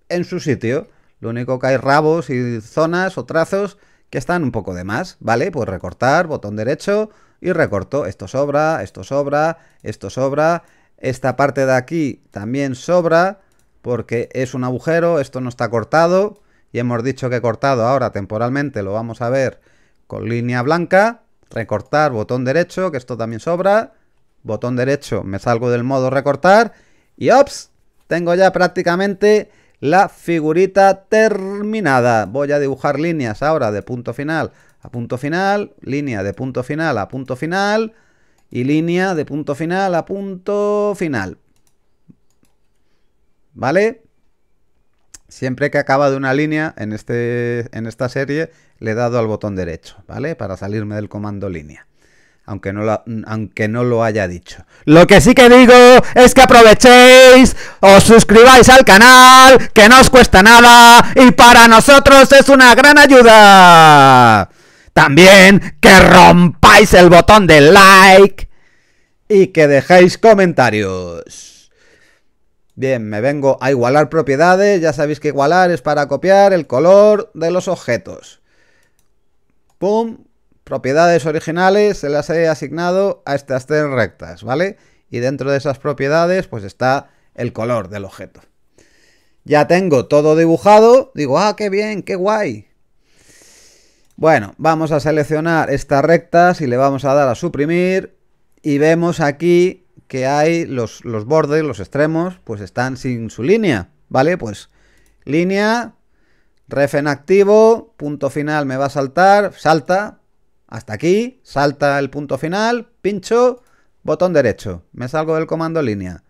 en su sitio. Lo único que hay rabos y zonas o trazos que están un poco de más, ¿vale? Pues recortar, botón derecho y recorto. Esto sobra, esto sobra, esto sobra. Esta parte de aquí también sobra porque es un agujero, esto no está cortado, y hemos dicho que cortado ahora temporalmente lo vamos a ver con línea blanca, recortar, botón derecho, que esto también sobra, botón derecho, me salgo del modo recortar, y ¡ops! Tengo ya prácticamente la figurita terminada. Voy a dibujar líneas ahora de punto final a punto final, línea de punto final a punto final, y línea de punto final a punto final. ¿Vale? Siempre que acaba de una línea en, este, en esta serie le he dado al botón derecho, ¿vale? Para salirme del comando línea. Aunque no, aunque no lo haya dicho. Lo que sí que digo es que aprovechéis, os suscribáis al canal, que no os cuesta nada y para nosotros es una gran ayuda. También que rompáis el botón de like y que dejéis comentarios. Bien, me vengo a igualar propiedades. Ya sabéis que igualar es para copiar el color de los objetos. Pum. Propiedades originales se las he asignado a estas tres rectas, ¿vale? Y dentro de esas propiedades pues está el color del objeto. Ya tengo todo dibujado. Digo, ah, qué bien, qué guay. Bueno, vamos a seleccionar estas rectas y le vamos a dar a suprimir. Y vemos aquí que hay, los, bordes, los extremos, pues están sin su línea, ¿vale? Pues línea, ref en activo, punto final me va a saltar, salta, hasta aquí, salta el punto final, pincho, botón derecho, me salgo del comando línea.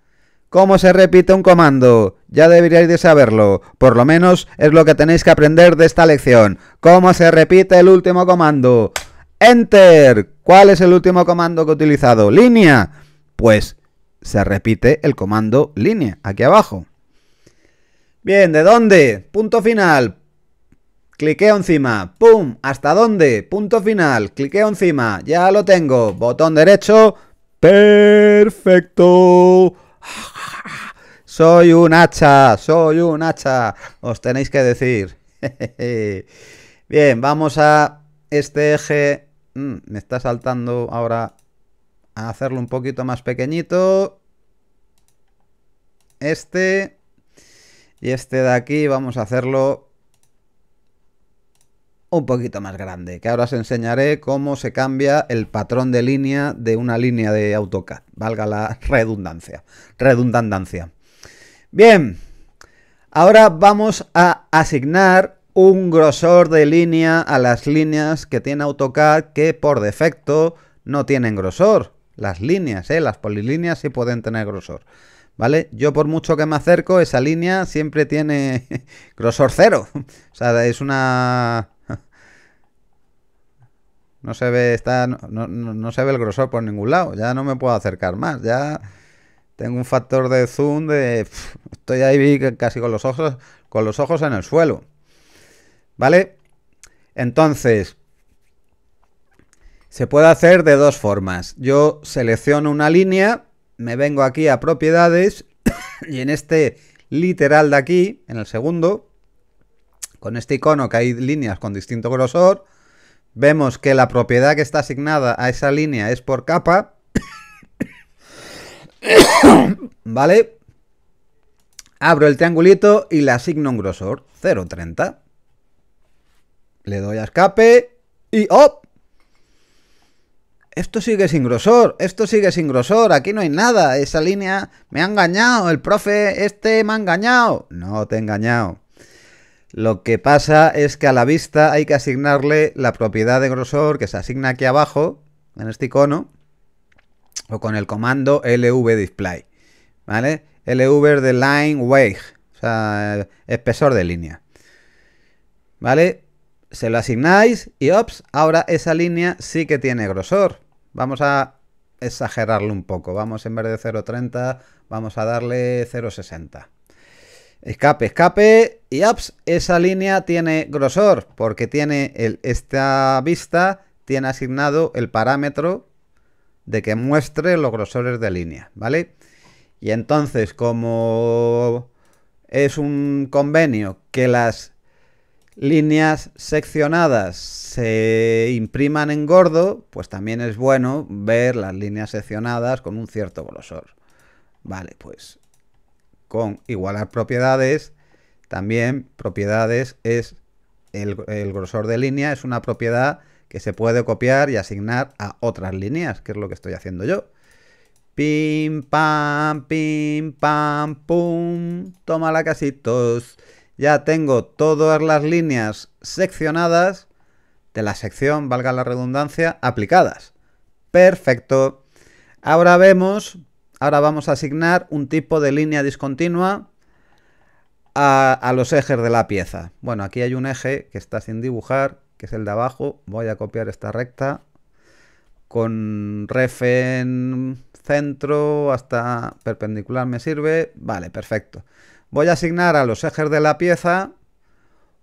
¿Cómo se repite un comando? Ya deberíais de saberlo, por lo menos es lo que tenéis que aprender de esta lección. ¿Cómo se repite el último comando? Enter. ¿Cuál es el último comando que he utilizado? Línea pues se repite el comando línea aquí abajo. Bien, ¿de dónde? Punto final. Cliqueo encima. ¡Pum! ¿Hasta dónde? Punto final. Cliqueo encima. Ya lo tengo. Botón derecho. Perfecto. Soy un hacha. Soy un hacha. Os tenéis que decir. Bien, vamos a este eje. Mm, me está saltando ahora a hacerlo un poquito más pequeñito. Este. Y este de aquí vamos a hacerlo un poquito más grande, que ahora os enseñaré cómo se cambia el patrón de línea de una línea de AutoCAD, valga la redundancia, redundancia. Bien, ahora vamos a asignar un grosor de línea a las líneas que tiene AutoCAD que por defecto no tienen grosor. Las líneas, ¿eh? las polilíneas sí pueden tener grosor. ¿Vale? Yo por mucho que me acerco, esa línea siempre tiene grosor cero. O sea, es una... No se ve, está, no, se ve el grosor por ningún lado. Ya no me puedo acercar más. Ya tengo un factor de zoom de... Estoy ahí casi con los ojos, con los ojos en el suelo. ¿Vale? Entonces, se puede hacer de dos formas. Yo selecciono una línea, me vengo aquí a propiedades y en este literal de aquí, en el segundo, con este icono que hay líneas con distinto grosor, vemos que la propiedad que está asignada a esa línea es por capa. ¿Vale? Abro el triangulito y le asigno un grosor 0,30. Le doy a escape y ¡op! ¡oh! esto sigue sin grosor, esto sigue sin grosor, aquí no hay nada, esa línea me ha engañado, el profe este me ha engañado. No te he engañado. Lo que pasa es que a la vista hay que asignarle la propiedad de grosor que se asigna aquí abajo, en este icono, o con el comando LV display, ¿vale? LV de line wave o sea, espesor de línea. ¿Vale? Se lo asignáis y ops, ahora esa línea sí que tiene grosor. Vamos a exagerarlo un poco. Vamos en vez de 0.30, vamos a darle 0.60. Escape, escape y ¡ups! Esa línea tiene grosor porque tiene esta vista, tiene asignado el parámetro de que muestre los grosores de línea, ¿vale? Y entonces, como es un convenio que las líneas seccionadas se impriman en gordo, pues también es bueno ver las líneas seccionadas con un cierto grosor. Vale, pues con igualar propiedades, también propiedades es el, el, grosor de línea, es una propiedad que se puede copiar y asignar a otras líneas, que es lo que estoy haciendo yo. Pim, pam, pim, pam, pum, toma la casitos ya tengo todas las líneas seccionadas de la sección, valga la redundancia, aplicadas. Perfecto. Ahora vemos, ahora vamos a asignar un tipo de línea discontinua a, los ejes de la pieza. Bueno, aquí hay un eje que está sin dibujar, que es el de abajo. Voy a copiar esta recta con ref en centro hasta perpendicular me sirve. Vale, perfecto voy a asignar a los ejes de la pieza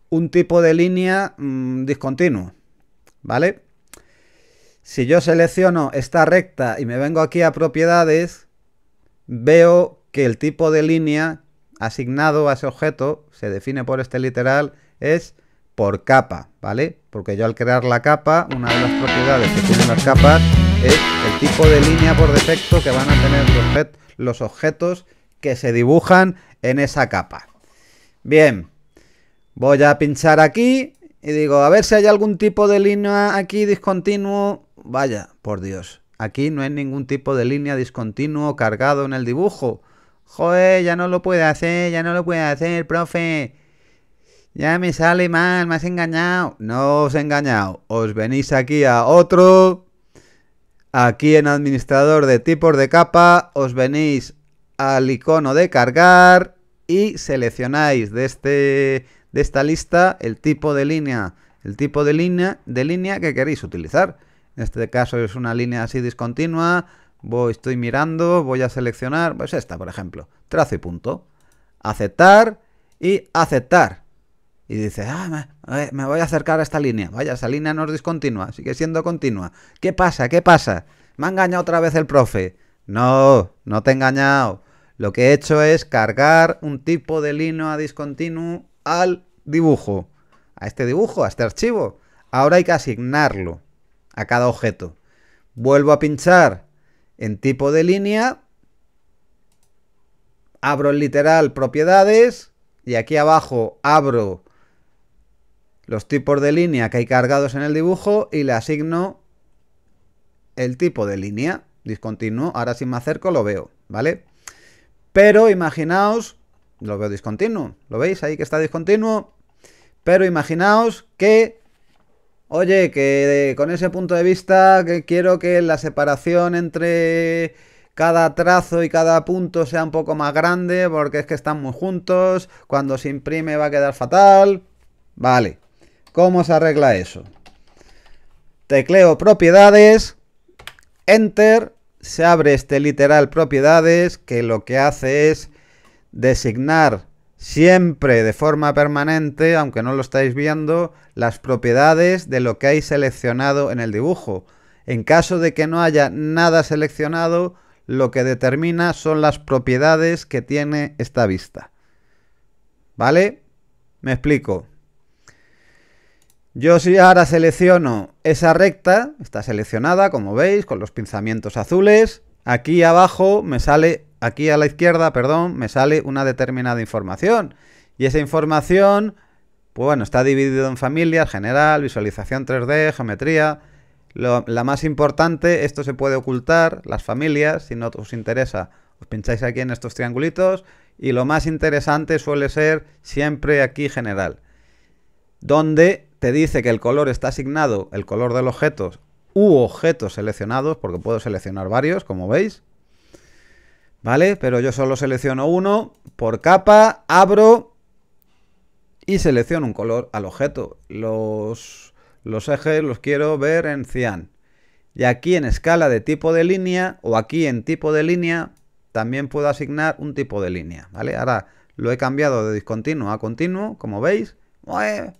un tipo de línea mm, discontinuo, ¿vale? Si yo selecciono esta recta y me vengo aquí a propiedades, veo que el tipo de línea asignado a ese objeto, se define por este literal, es por capa, ¿vale? Porque yo al crear la capa, una de las propiedades que tienen las capas es el tipo de línea por defecto que van a tener los objetos que se dibujan en esa capa. Bien, voy a pinchar aquí y digo, a ver si hay algún tipo de línea aquí discontinuo. Vaya, por Dios, aquí no hay ningún tipo de línea discontinuo cargado en el dibujo. Joder, ya no lo puede hacer, ya no lo puede hacer, profe. Ya me sale mal, me has engañado. No os he engañado. Os venís aquí a otro. Aquí en administrador de tipos de capa os venís al icono de cargar y seleccionáis de, este, de esta lista el tipo de línea, el tipo de línea, de línea que queréis utilizar. En este caso es una línea así discontinua, voy, estoy mirando, voy a seleccionar, pues esta por ejemplo, trazo y punto. Aceptar y aceptar. Y dice, ah, me, eh, me, voy a acercar a esta línea. Vaya, esa línea no es discontinua, sigue siendo continua. ¿Qué pasa? ¿Qué pasa? Me ha engañado otra vez el profe. No, no te he engañado. Lo que he hecho es cargar un tipo de lino a discontinuo al dibujo, a este dibujo, a este archivo. Ahora hay que asignarlo a cada objeto. Vuelvo a pinchar en tipo de línea, abro el literal propiedades y aquí abajo abro los tipos de línea que hay cargados en el dibujo y le asigno el tipo de línea discontinuo. Ahora si me acerco lo veo, ¿vale? Pero imaginaos, lo veo discontinuo, ¿lo veis ahí que está discontinuo? Pero imaginaos que, oye, que con ese punto de vista que quiero que la separación entre cada trazo y cada punto sea un poco más grande porque es que están muy juntos, cuando se imprime va a quedar fatal. Vale, ¿cómo se arregla eso? Tecleo propiedades, enter, se abre este literal propiedades que lo que hace es designar siempre de forma permanente, aunque no lo estáis viendo, las propiedades de lo que hay seleccionado en el dibujo. En caso de que no haya nada seleccionado, lo que determina son las propiedades que tiene esta vista. ¿Vale? Me explico. Yo si ahora selecciono esa recta, está seleccionada, como veis, con los pinzamientos azules. Aquí abajo me sale, aquí a la izquierda, perdón, me sale una determinada información. Y esa información, pues bueno, está dividido en familias, general, visualización 3D, geometría... Lo, la más importante, esto se puede ocultar, las familias, si no os interesa, os pincháis aquí en estos triangulitos. Y lo más interesante suele ser siempre aquí general, donde te dice que el color está asignado, el color del objeto u objetos seleccionados, porque puedo seleccionar varios, como veis. ¿Vale? Pero yo solo selecciono uno por capa, abro y selecciono un color al objeto. Los, los ejes los quiero ver en cian. Y aquí en escala de tipo de línea o aquí en tipo de línea también puedo asignar un tipo de línea. ¿Vale? Ahora lo he cambiado de discontinuo a continuo, como veis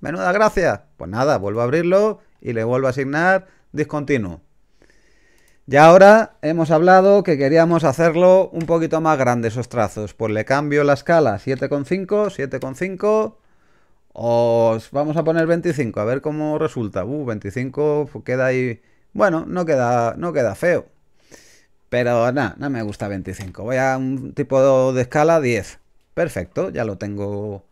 menuda gracia! Pues nada, vuelvo a abrirlo y le vuelvo a asignar discontinuo. Ya ahora hemos hablado que queríamos hacerlo un poquito más grande esos trazos. Pues le cambio la escala 7,5, 7,5... Os vamos a poner 25, a ver cómo resulta. Uh, 25 queda ahí... Bueno, no queda, no queda feo. Pero nada, no me gusta 25. Voy a un tipo de escala 10. Perfecto, ya lo tengo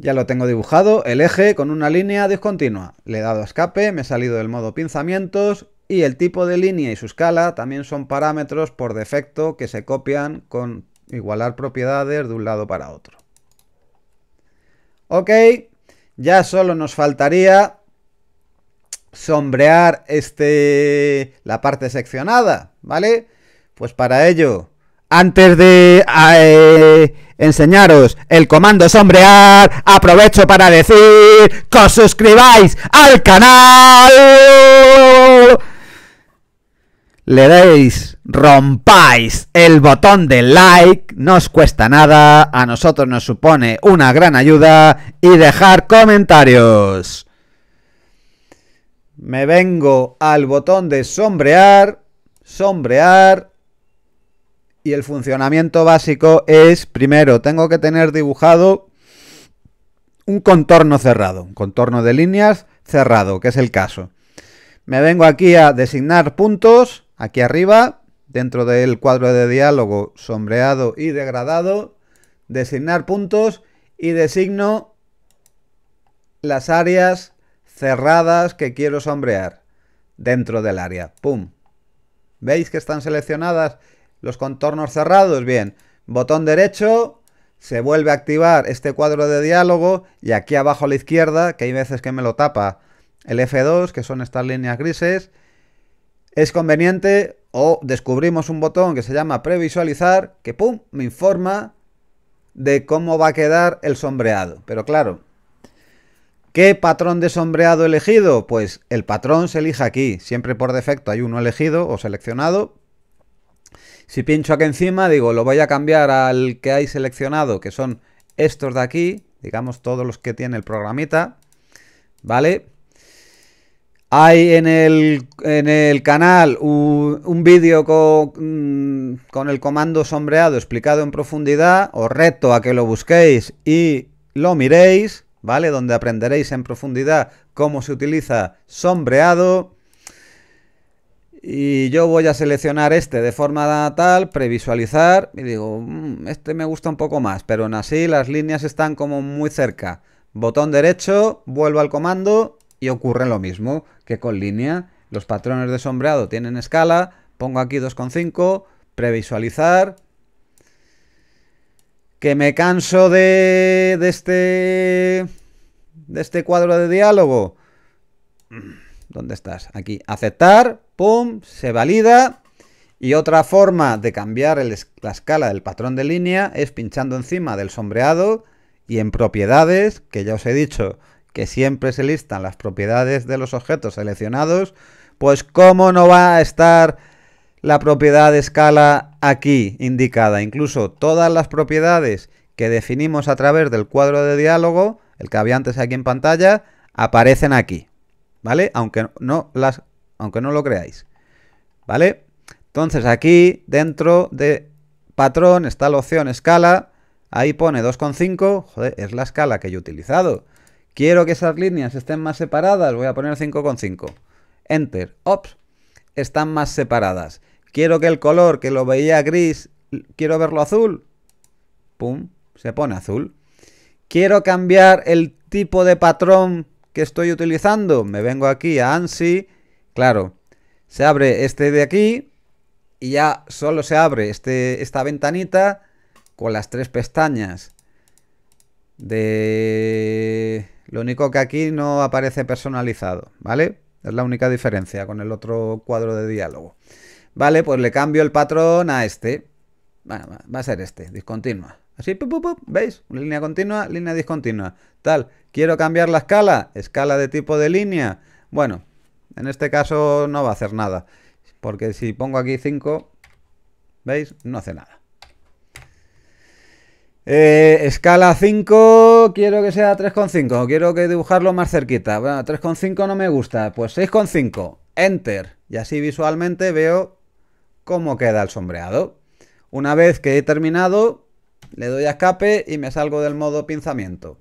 ya lo tengo dibujado, el eje con una línea discontinua. Le he dado escape, me he salido del modo pinzamientos y el tipo de línea y su escala también son parámetros por defecto que se copian con igualar propiedades de un lado para otro. Ok, ya solo nos faltaría sombrear este la parte seccionada, ¿vale? Pues para ello, antes de... Eh, enseñaros el comando sombrear, aprovecho para decir que os suscribáis al canal. Le deis, rompáis el botón de like, no os cuesta nada, a nosotros nos supone una gran ayuda y dejar comentarios. Me vengo al botón de sombrear, sombrear, y el funcionamiento básico es, primero, tengo que tener dibujado un contorno cerrado, un contorno de líneas cerrado, que es el caso. Me vengo aquí a designar puntos, aquí arriba, dentro del cuadro de diálogo sombreado y degradado, designar puntos y designo las áreas cerradas que quiero sombrear dentro del área. ¡Pum! ¿Veis que están seleccionadas? los contornos cerrados, bien, botón derecho, se vuelve a activar este cuadro de diálogo y aquí abajo a la izquierda, que hay veces que me lo tapa el F2, que son estas líneas grises, es conveniente o descubrimos un botón que se llama previsualizar, que pum, me informa de cómo va a quedar el sombreado. Pero claro, ¿qué patrón de sombreado elegido? Pues el patrón se elige aquí, siempre por defecto hay uno elegido o seleccionado, si pincho aquí encima, digo, lo voy a cambiar al que hay seleccionado, que son estos de aquí, digamos todos los que tiene el programita, ¿vale? Hay en el, canal un, vídeo con, mm, con el comando sombreado explicado en profundidad, os reto a que lo busquéis y lo miréis, ¿vale? Donde aprenderéis en profundidad cómo se utiliza sombreado. Y yo voy a seleccionar este de forma tal, previsualizar, y digo, mm, este me gusta un poco más, pero aún así las líneas están como muy cerca. Botón derecho, vuelvo al comando y ocurre lo mismo que con línea. Los patrones de sombreado tienen escala, pongo aquí 2,5, previsualizar, que me canso de, de este de este cuadro de diálogo. Mm, ¿Dónde estás? Aquí, aceptar, ¡Pum! Se valida. Y otra forma de cambiar la escala del patrón de línea es pinchando encima del sombreado y en propiedades, que ya os he dicho que siempre se listan las propiedades de los objetos seleccionados, pues cómo no va a estar la propiedad de escala aquí indicada. Incluso todas las propiedades que definimos a través del cuadro de diálogo, el que había antes aquí en pantalla, aparecen aquí. ¿Vale? Aunque no las aunque no lo creáis. ¿Vale? Entonces aquí dentro de patrón está la opción escala. Ahí pone 2,5. Joder, es la escala que yo he utilizado. Quiero que esas líneas estén más separadas. Voy a poner 5,5. Enter. Ops. Están más separadas. Quiero que el color que lo veía gris, quiero verlo azul. Pum. Se pone azul. Quiero cambiar el tipo de patrón que estoy utilizando. Me vengo aquí a ANSI Claro, se abre este de aquí y ya solo se abre este, esta ventanita con las tres pestañas. De... Lo único que aquí no aparece personalizado, ¿vale? Es la única diferencia con el otro cuadro de diálogo. Vale, pues le cambio el patrón a este. va a ser este, discontinua. Así, ¿veis? línea continua, línea discontinua. Tal, quiero cambiar la escala, escala de tipo de línea. Bueno, en este caso no va a hacer nada. Porque si pongo aquí 5, ¿veis? No hace nada. Eh, escala 5, quiero que sea 3,5. Quiero que dibujarlo más cerquita. Bueno, 3,5 no me gusta. Pues 6,5. Enter. Y así visualmente veo cómo queda el sombreado. Una vez que he terminado, le doy a escape y me salgo del modo pinzamiento.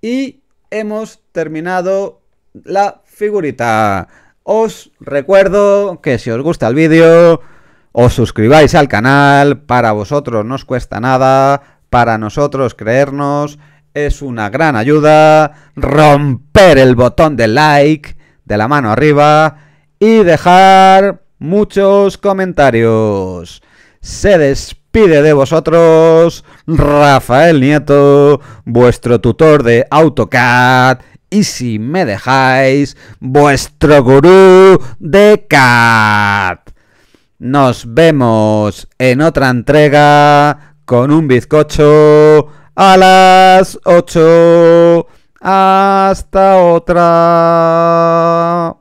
Y hemos terminado la figurita. Os recuerdo que si os gusta el vídeo, os suscribáis al canal, para vosotros no os cuesta nada, para nosotros creernos es una gran ayuda, romper el botón de like de la mano arriba y dejar muchos comentarios. Se despide de vosotros Rafael Nieto, vuestro tutor de AutoCAD y si me dejáis vuestro gurú de cat. Nos vemos en otra entrega con un bizcocho a las 8. Hasta otra.